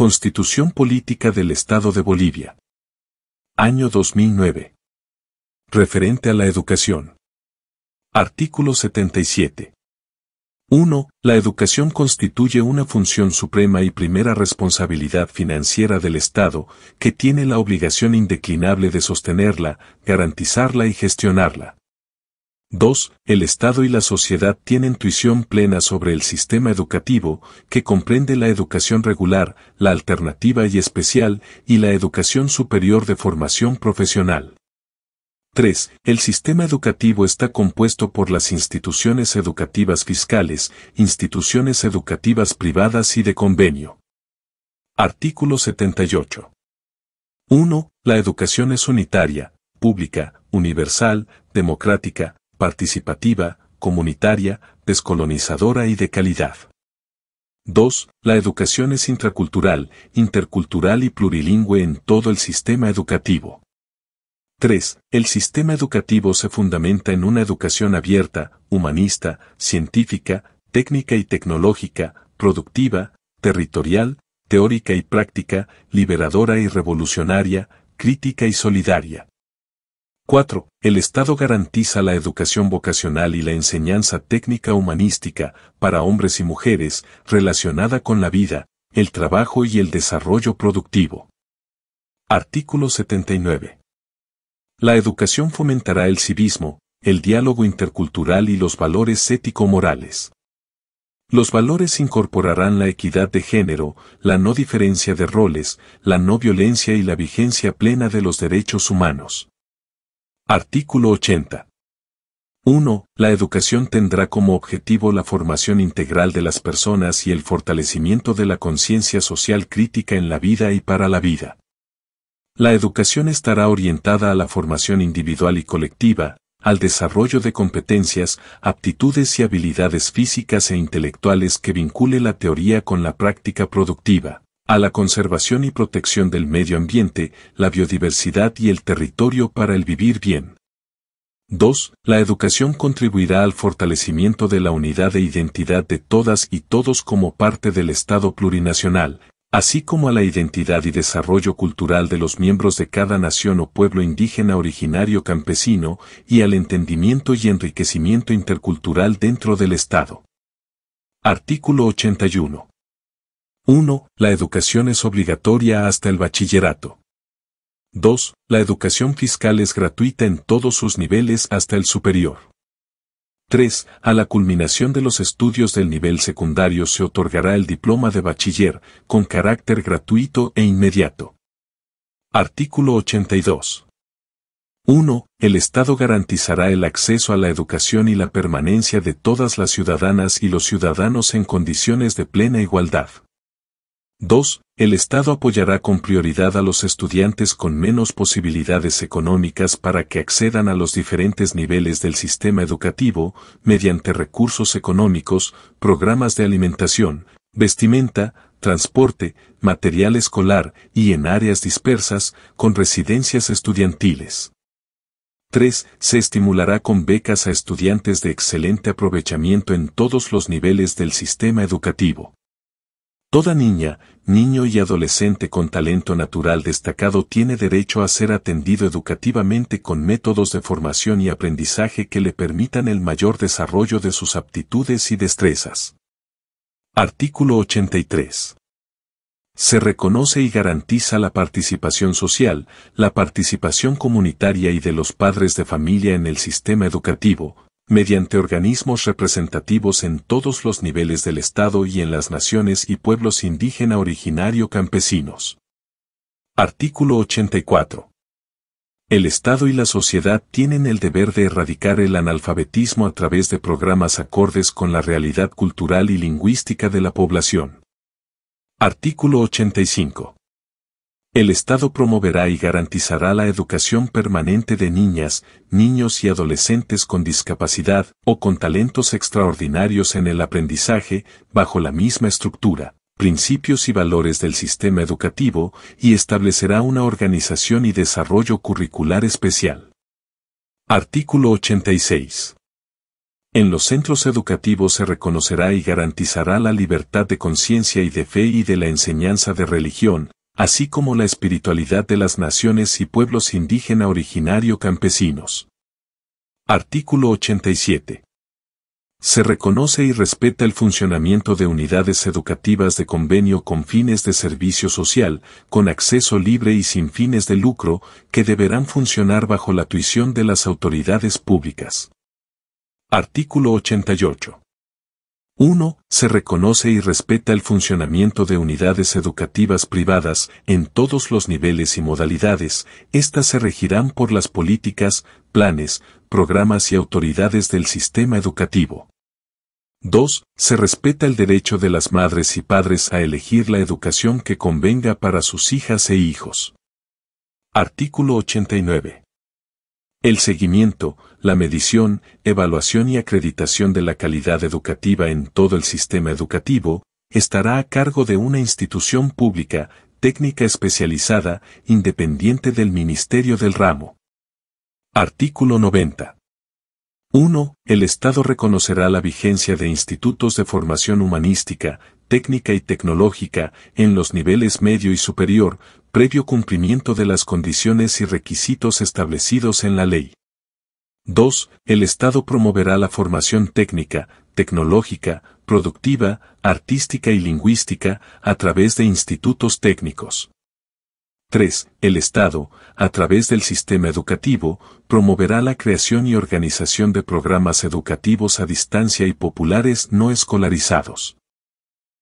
Constitución Política del Estado de Bolivia. Año 2009. Referente a la educación. Artículo 77. 1. La educación constituye una función suprema y primera responsabilidad financiera del Estado, que tiene la obligación indeclinable de sostenerla, garantizarla y gestionarla. 2. El Estado y la sociedad tienen tuición plena sobre el sistema educativo, que comprende la educación regular, la alternativa y especial, y la educación superior de formación profesional. 3. El sistema educativo está compuesto por las instituciones educativas fiscales, instituciones educativas privadas y de convenio. Artículo 78. 1. La educación es unitaria, pública, universal, democrática, participativa, comunitaria, descolonizadora y de calidad. 2. La educación es intracultural, intercultural y plurilingüe en todo el sistema educativo. 3. El sistema educativo se fundamenta en una educación abierta, humanista, científica, técnica y tecnológica, productiva, territorial, teórica y práctica, liberadora y revolucionaria, crítica y solidaria. 4. El Estado garantiza la educación vocacional y la enseñanza técnica humanística para hombres y mujeres relacionada con la vida, el trabajo y el desarrollo productivo. Artículo 79. La educación fomentará el civismo, el diálogo intercultural y los valores ético-morales. Los valores incorporarán la equidad de género, la no diferencia de roles, la no violencia y la vigencia plena de los derechos humanos. Artículo 80. 1. La educación tendrá como objetivo la formación integral de las personas y el fortalecimiento de la conciencia social crítica en la vida y para la vida. La educación estará orientada a la formación individual y colectiva, al desarrollo de competencias, aptitudes y habilidades físicas e intelectuales que vincule la teoría con la práctica productiva a la conservación y protección del medio ambiente, la biodiversidad y el territorio para el vivir bien. 2. La educación contribuirá al fortalecimiento de la unidad e identidad de todas y todos como parte del Estado plurinacional, así como a la identidad y desarrollo cultural de los miembros de cada nación o pueblo indígena originario campesino y al entendimiento y enriquecimiento intercultural dentro del Estado. Artículo 81. 1. La educación es obligatoria hasta el bachillerato. 2. La educación fiscal es gratuita en todos sus niveles hasta el superior. 3. A la culminación de los estudios del nivel secundario se otorgará el diploma de bachiller, con carácter gratuito e inmediato. Artículo 82. 1. El Estado garantizará el acceso a la educación y la permanencia de todas las ciudadanas y los ciudadanos en condiciones de plena igualdad. 2. El Estado apoyará con prioridad a los estudiantes con menos posibilidades económicas para que accedan a los diferentes niveles del sistema educativo mediante recursos económicos, programas de alimentación, vestimenta, transporte, material escolar y en áreas dispersas con residencias estudiantiles. 3. Se estimulará con becas a estudiantes de excelente aprovechamiento en todos los niveles del sistema educativo. Toda niña, niño y adolescente con talento natural destacado tiene derecho a ser atendido educativamente con métodos de formación y aprendizaje que le permitan el mayor desarrollo de sus aptitudes y destrezas. Artículo 83. Se reconoce y garantiza la participación social, la participación comunitaria y de los padres de familia en el sistema educativo, mediante organismos representativos en todos los niveles del Estado y en las naciones y pueblos indígena originario campesinos. Artículo 84. El Estado y la sociedad tienen el deber de erradicar el analfabetismo a través de programas acordes con la realidad cultural y lingüística de la población. Artículo 85. El Estado promoverá y garantizará la educación permanente de niñas, niños y adolescentes con discapacidad o con talentos extraordinarios en el aprendizaje, bajo la misma estructura, principios y valores del sistema educativo, y establecerá una organización y desarrollo curricular especial. Artículo 86. En los centros educativos se reconocerá y garantizará la libertad de conciencia y de fe y de la enseñanza de religión, así como la espiritualidad de las naciones y pueblos indígena originario campesinos. Artículo 87. Se reconoce y respeta el funcionamiento de unidades educativas de convenio con fines de servicio social, con acceso libre y sin fines de lucro, que deberán funcionar bajo la tuición de las autoridades públicas. Artículo 88. 1. Se reconoce y respeta el funcionamiento de unidades educativas privadas en todos los niveles y modalidades. Estas se regirán por las políticas, planes, programas y autoridades del sistema educativo. 2. Se respeta el derecho de las madres y padres a elegir la educación que convenga para sus hijas e hijos. Artículo 89. El seguimiento, la medición, evaluación y acreditación de la calidad educativa en todo el sistema educativo, estará a cargo de una institución pública, técnica especializada, independiente del Ministerio del Ramo. Artículo 90. 1. El Estado reconocerá la vigencia de institutos de formación humanística, técnica y tecnológica en los niveles medio y superior, previo cumplimiento de las condiciones y requisitos establecidos en la ley. 2. El Estado promoverá la formación técnica, tecnológica, productiva, artística y lingüística a través de institutos técnicos. 3. El Estado, a través del sistema educativo, promoverá la creación y organización de programas educativos a distancia y populares no escolarizados.